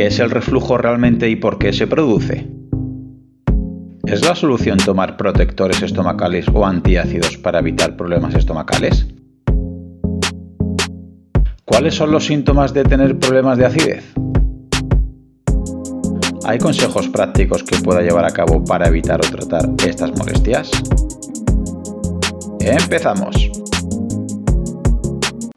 qué es el reflujo realmente y por qué se produce. ¿Es la solución tomar protectores estomacales o antiácidos para evitar problemas estomacales? ¿Cuáles son los síntomas de tener problemas de acidez? ¿Hay consejos prácticos que pueda llevar a cabo para evitar o tratar estas molestias? ¡Empezamos!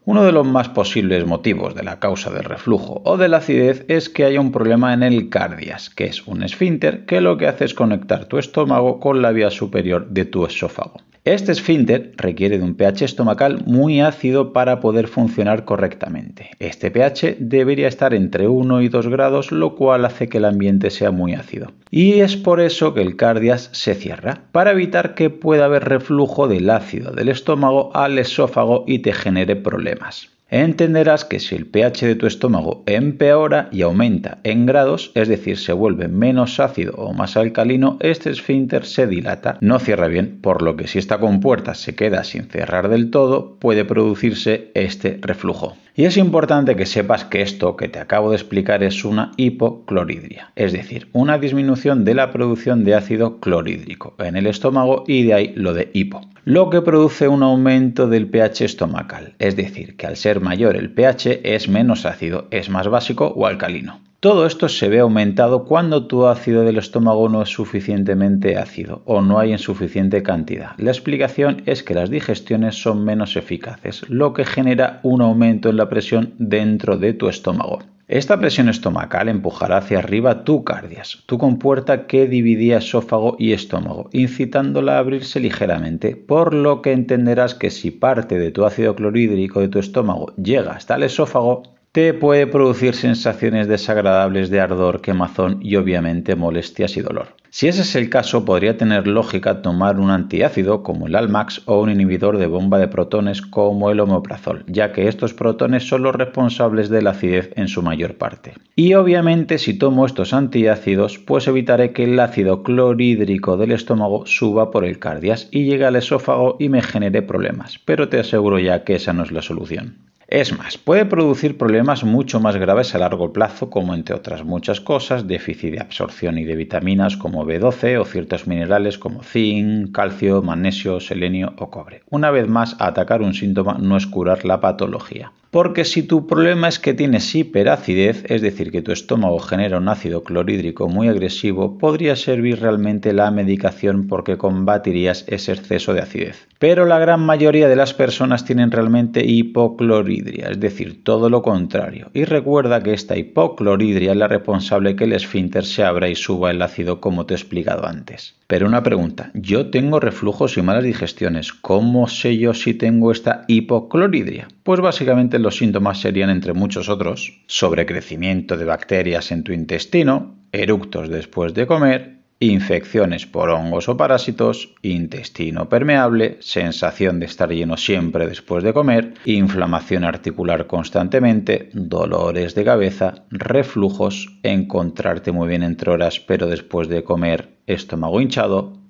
Uno de los más posibles motivos de la causa del reflujo o de la acidez es que haya un problema en el cardias, que es un esfínter que lo que hace es conectar tu estómago con la vía superior de tu esófago. Este esfínter requiere de un pH estomacal muy ácido para poder funcionar correctamente. Este pH debería estar entre 1 y 2 grados, lo cual hace que el ambiente sea muy ácido. Y es por eso que el cardias se cierra, para evitar que pueda haber reflujo del ácido del estómago al esófago y te genere problemas entenderás que si el pH de tu estómago empeora y aumenta en grados, es decir, se vuelve menos ácido o más alcalino, este esfínter se dilata, no cierra bien, por lo que si esta compuerta se queda sin cerrar del todo, puede producirse este reflujo. Y es importante que sepas que esto que te acabo de explicar es una hipocloridria, es decir, una disminución de la producción de ácido clorhídrico en el estómago y de ahí lo de hipo, lo que produce un aumento del pH estomacal, es decir, que al ser mayor el pH es menos ácido, es más básico o alcalino. Todo esto se ve aumentado cuando tu ácido del estómago no es suficientemente ácido o no hay en suficiente cantidad. La explicación es que las digestiones son menos eficaces, lo que genera un aumento en la presión dentro de tu estómago. Esta presión estomacal empujará hacia arriba tu cardias, tu compuerta que dividía esófago y estómago, incitándola a abrirse ligeramente, por lo que entenderás que si parte de tu ácido clorhídrico de tu estómago llega hasta el esófago, te puede producir sensaciones desagradables de ardor, quemazón y obviamente molestias y dolor. Si ese es el caso, podría tener lógica tomar un antiácido como el Almax o un inhibidor de bomba de protones como el omeprazol, ya que estos protones son los responsables de la acidez en su mayor parte. Y obviamente si tomo estos antiácidos, pues evitaré que el ácido clorhídrico del estómago suba por el cardias y llegue al esófago y me genere problemas, pero te aseguro ya que esa no es la solución. Es más, puede producir problemas mucho más graves a largo plazo, como entre otras muchas cosas, déficit de absorción y de vitaminas como B12 o ciertos minerales como zinc, calcio, magnesio, selenio o cobre. Una vez más, atacar un síntoma no es curar la patología porque si tu problema es que tienes hiperacidez, es decir, que tu estómago genera un ácido clorhídrico muy agresivo, podría servir realmente la medicación porque combatirías ese exceso de acidez. Pero la gran mayoría de las personas tienen realmente hipocloridria, es decir, todo lo contrario. Y recuerda que esta hipocloridria es la responsable que el esfínter se abra y suba el ácido como te he explicado antes. Pero una pregunta, yo tengo reflujos y malas digestiones, ¿cómo sé yo si tengo esta hipocloridria? Pues básicamente los síntomas serían, entre muchos otros, sobrecrecimiento de bacterias en tu intestino, eructos después de comer, infecciones por hongos o parásitos, intestino permeable, sensación de estar lleno siempre después de comer, inflamación articular constantemente, dolores de cabeza, reflujos, encontrarte muy bien entre horas pero después de comer estómago hinchado,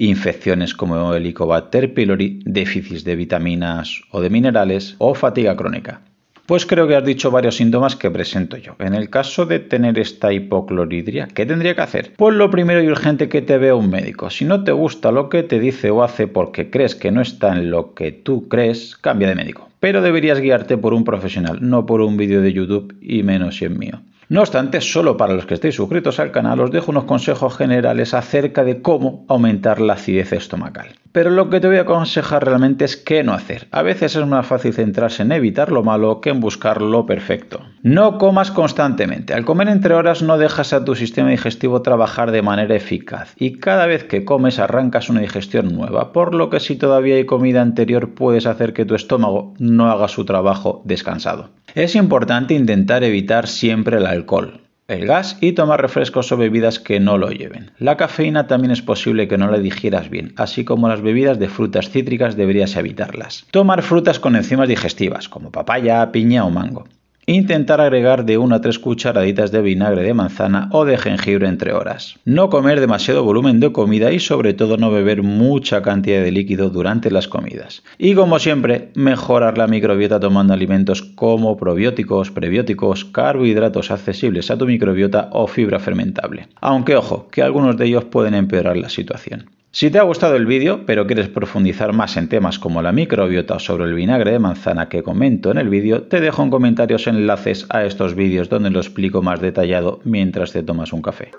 infecciones como Helicobacter pylori, déficits de vitaminas o de minerales o fatiga crónica. Pues creo que has dicho varios síntomas que presento yo. En el caso de tener esta hipocloridria, ¿qué tendría que hacer? Pues lo primero y urgente que te vea un médico. Si no te gusta lo que te dice o hace porque crees que no está en lo que tú crees, cambia de médico. Pero deberías guiarte por un profesional, no por un vídeo de YouTube y menos si es mío. No obstante, solo para los que estéis suscritos al canal os dejo unos consejos generales acerca de cómo aumentar la acidez estomacal. Pero lo que te voy a aconsejar realmente es qué no hacer. A veces es más fácil centrarse en evitar lo malo que en buscar lo perfecto. No comas constantemente. Al comer entre horas no dejas a tu sistema digestivo trabajar de manera eficaz y cada vez que comes arrancas una digestión nueva, por lo que si todavía hay comida anterior puedes hacer que tu estómago no haga su trabajo descansado. Es importante intentar evitar siempre la alcohol, el gas y tomar refrescos o bebidas que no lo lleven. La cafeína también es posible que no la digieras bien, así como las bebidas de frutas cítricas deberías evitarlas. Tomar frutas con enzimas digestivas, como papaya, piña o mango. Intentar agregar de 1 a 3 cucharaditas de vinagre de manzana o de jengibre entre horas. No comer demasiado volumen de comida y sobre todo no beber mucha cantidad de líquido durante las comidas. Y como siempre, mejorar la microbiota tomando alimentos como probióticos, prebióticos, carbohidratos accesibles a tu microbiota o fibra fermentable. Aunque ojo, que algunos de ellos pueden empeorar la situación. Si te ha gustado el vídeo, pero quieres profundizar más en temas como la microbiota o sobre el vinagre de manzana que comento en el vídeo, te dejo en comentarios enlaces a estos vídeos donde lo explico más detallado mientras te tomas un café.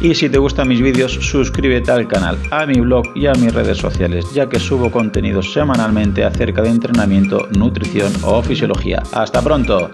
Y si te gustan mis vídeos, suscríbete al canal, a mi blog y a mis redes sociales, ya que subo contenido semanalmente acerca de entrenamiento, nutrición o fisiología. ¡Hasta pronto!